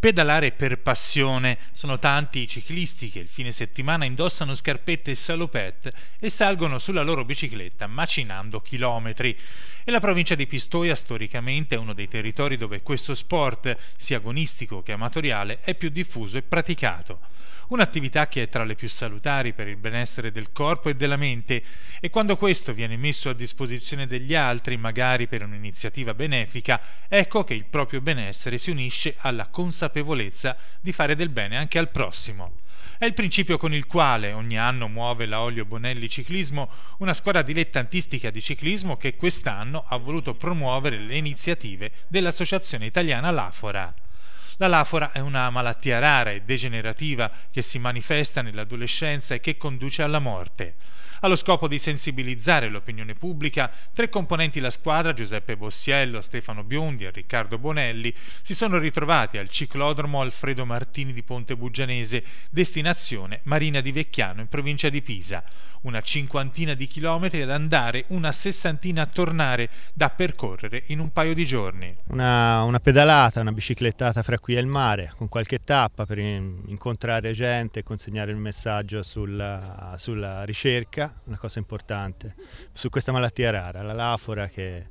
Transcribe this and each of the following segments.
Pedalare per passione. Sono tanti i ciclisti che il fine settimana indossano scarpette e salopette e salgono sulla loro bicicletta macinando chilometri. E la provincia di Pistoia storicamente è uno dei territori dove questo sport, sia agonistico che amatoriale, è più diffuso e praticato un'attività che è tra le più salutari per il benessere del corpo e della mente e quando questo viene messo a disposizione degli altri, magari per un'iniziativa benefica, ecco che il proprio benessere si unisce alla consapevolezza di fare del bene anche al prossimo. È il principio con il quale ogni anno muove la Olio Bonelli Ciclismo, una squadra dilettantistica di ciclismo che quest'anno ha voluto promuovere le iniziative dell'Associazione Italiana Lafora. La lafora è una malattia rara e degenerativa che si manifesta nell'adolescenza e che conduce alla morte. Allo scopo di sensibilizzare l'opinione pubblica, tre componenti la squadra, Giuseppe Bossiello, Stefano Biondi e Riccardo Bonelli, si sono ritrovati al ciclodromo Alfredo Martini di Ponte Buggianese, destinazione Marina di Vecchiano in provincia di Pisa. Una cinquantina di chilometri ad andare, una sessantina a tornare, da percorrere in un paio di giorni. Una, una pedalata, una biciclettata fra qui e il mare, con qualche tappa per incontrare gente e consegnare il messaggio sulla, sulla ricerca una cosa importante, su questa malattia rara, la lafora che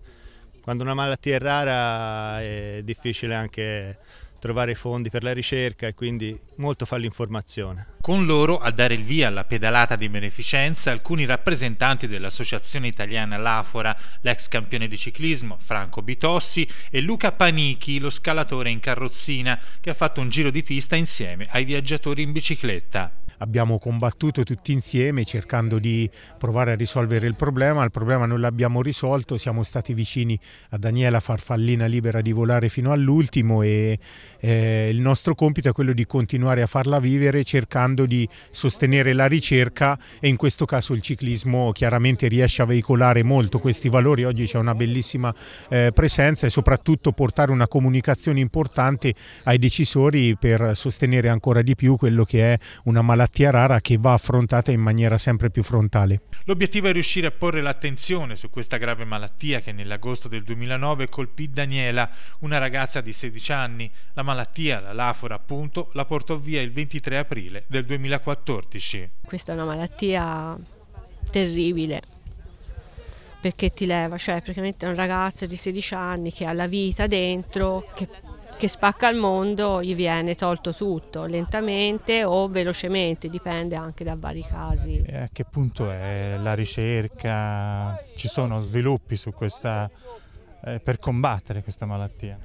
quando una malattia è rara è difficile anche trovare i fondi per la ricerca e quindi molto fa l'informazione. Con loro a dare il via alla pedalata di beneficenza alcuni rappresentanti dell'Associazione Italiana Lafora, l'ex campione di ciclismo Franco Bitossi e Luca Panichi, lo scalatore in carrozzina, che ha fatto un giro di pista insieme ai viaggiatori in bicicletta abbiamo combattuto tutti insieme cercando di provare a risolvere il problema, il problema non l'abbiamo risolto, siamo stati vicini a Daniela Farfallina libera di volare fino all'ultimo e eh, il nostro compito è quello di continuare a farla vivere cercando di sostenere la ricerca e in questo caso il ciclismo chiaramente riesce a veicolare molto questi valori, oggi c'è una bellissima eh, presenza e soprattutto portare una comunicazione importante ai decisori per sostenere ancora di più quello che è una malattia malattia rara che va affrontata in maniera sempre più frontale. L'obiettivo è riuscire a porre l'attenzione su questa grave malattia che nell'agosto del 2009 colpì Daniela, una ragazza di 16 anni. La malattia, la lafora appunto, la portò via il 23 aprile del 2014. Questa è una malattia terribile perché ti leva, cioè praticamente un ragazzo di 16 anni che ha la vita dentro, che che spacca il mondo gli viene tolto tutto, lentamente o velocemente, dipende anche da vari casi. E a che punto è la ricerca? Ci sono sviluppi questa, eh, per combattere questa malattia?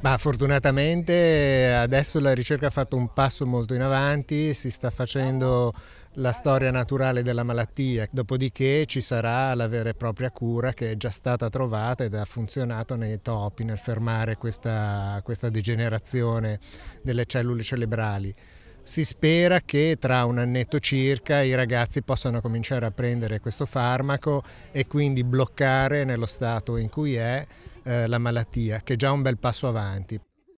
Ma fortunatamente adesso la ricerca ha fatto un passo molto in avanti, si sta facendo la storia naturale della malattia, dopodiché ci sarà la vera e propria cura che è già stata trovata ed ha funzionato nei topi nel fermare questa, questa degenerazione delle cellule cerebrali. Si spera che tra un annetto circa i ragazzi possano cominciare a prendere questo farmaco e quindi bloccare nello stato in cui è eh, la malattia, che è già un bel passo avanti.